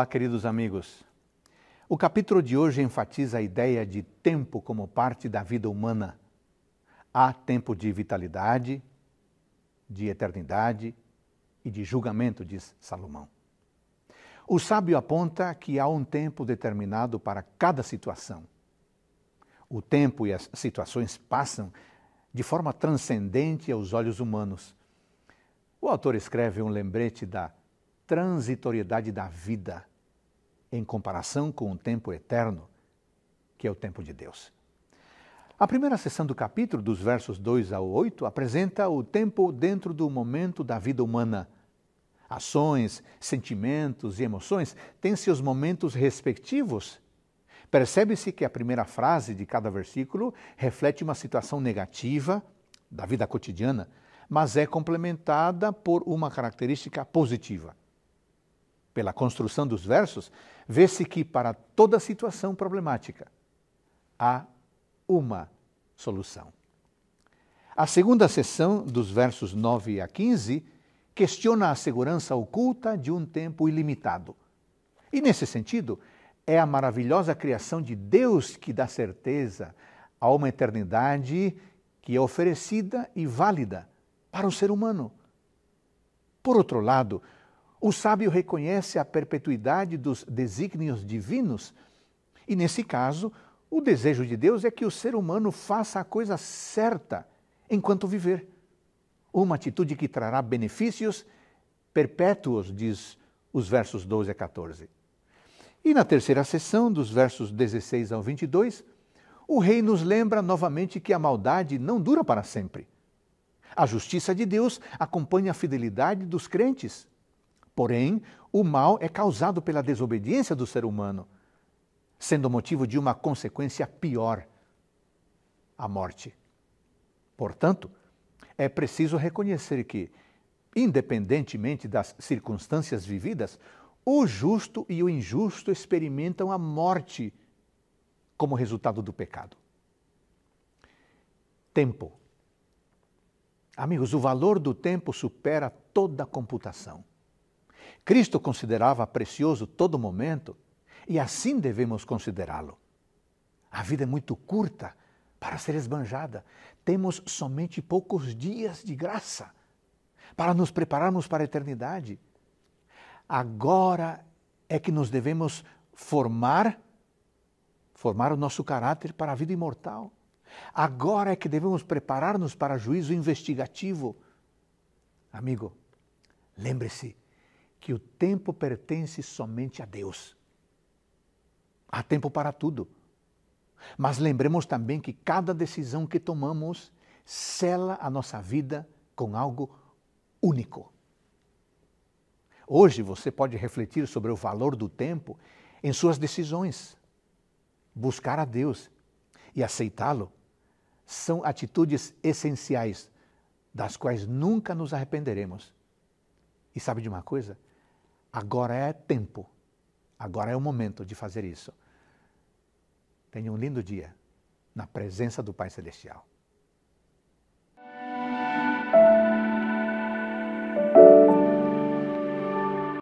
Olá, queridos amigos. O capítulo de hoje enfatiza a ideia de tempo como parte da vida humana. Há tempo de vitalidade, de eternidade e de julgamento, diz Salomão. O sábio aponta que há um tempo determinado para cada situação. O tempo e as situações passam de forma transcendente aos olhos humanos. O autor escreve um lembrete da transitoriedade da vida em comparação com o tempo eterno, que é o tempo de Deus. A primeira sessão do capítulo, dos versos 2 ao 8, apresenta o tempo dentro do momento da vida humana. Ações, sentimentos e emoções têm seus momentos respectivos. Percebe-se que a primeira frase de cada versículo reflete uma situação negativa da vida cotidiana, mas é complementada por uma característica positiva pela construção dos versos, vê-se que para toda situação problemática há uma solução. A segunda seção, dos versos 9 a 15, questiona a segurança oculta de um tempo ilimitado. E, nesse sentido, é a maravilhosa criação de Deus que dá certeza a uma eternidade que é oferecida e válida para o ser humano. Por outro lado, o sábio reconhece a perpetuidade dos desígnios divinos e, nesse caso, o desejo de Deus é que o ser humano faça a coisa certa enquanto viver. Uma atitude que trará benefícios perpétuos, diz os versos 12 a 14. E na terceira sessão, dos versos 16 ao 22, o rei nos lembra novamente que a maldade não dura para sempre. A justiça de Deus acompanha a fidelidade dos crentes Porém, o mal é causado pela desobediência do ser humano, sendo motivo de uma consequência pior, a morte. Portanto, é preciso reconhecer que, independentemente das circunstâncias vividas, o justo e o injusto experimentam a morte como resultado do pecado. Tempo. Amigos, o valor do tempo supera toda computação. Cristo considerava precioso todo momento e assim devemos considerá-lo. A vida é muito curta para ser esbanjada. Temos somente poucos dias de graça para nos prepararmos para a eternidade. Agora é que nos devemos formar, formar o nosso caráter para a vida imortal. Agora é que devemos preparar-nos para juízo investigativo. Amigo, lembre-se que o tempo pertence somente a Deus. Há tempo para tudo. Mas lembremos também que cada decisão que tomamos sela a nossa vida com algo único. Hoje você pode refletir sobre o valor do tempo em suas decisões. Buscar a Deus e aceitá-lo são atitudes essenciais das quais nunca nos arrependeremos. E sabe de uma coisa? Agora é tempo, agora é o momento de fazer isso. Tenha um lindo dia na presença do Pai Celestial.